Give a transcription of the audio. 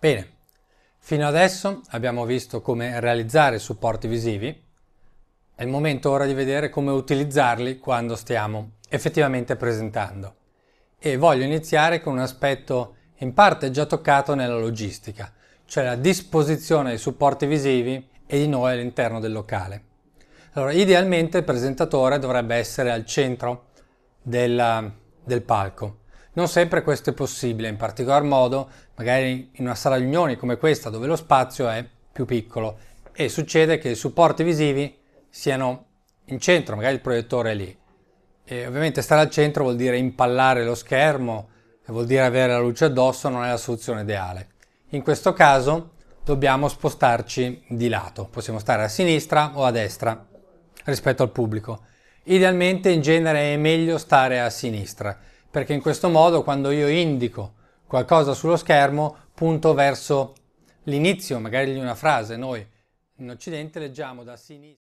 Bene, fino adesso abbiamo visto come realizzare supporti visivi, è il momento ora di vedere come utilizzarli quando stiamo effettivamente presentando. E voglio iniziare con un aspetto in parte già toccato nella logistica, cioè la disposizione dei supporti visivi e di noi all'interno del locale. Allora, idealmente il presentatore dovrebbe essere al centro del, del palco, non sempre questo è possibile, in particolar modo magari in una sala riunioni come questa dove lo spazio è più piccolo e succede che i supporti visivi siano in centro, magari il proiettore è lì. E ovviamente stare al centro vuol dire impallare lo schermo, vuol dire avere la luce addosso, non è la soluzione ideale. In questo caso dobbiamo spostarci di lato, possiamo stare a sinistra o a destra rispetto al pubblico. Idealmente in genere è meglio stare a sinistra, perché in questo modo quando io indico qualcosa sullo schermo punto verso l'inizio magari di una frase. Noi in Occidente leggiamo da sinistra.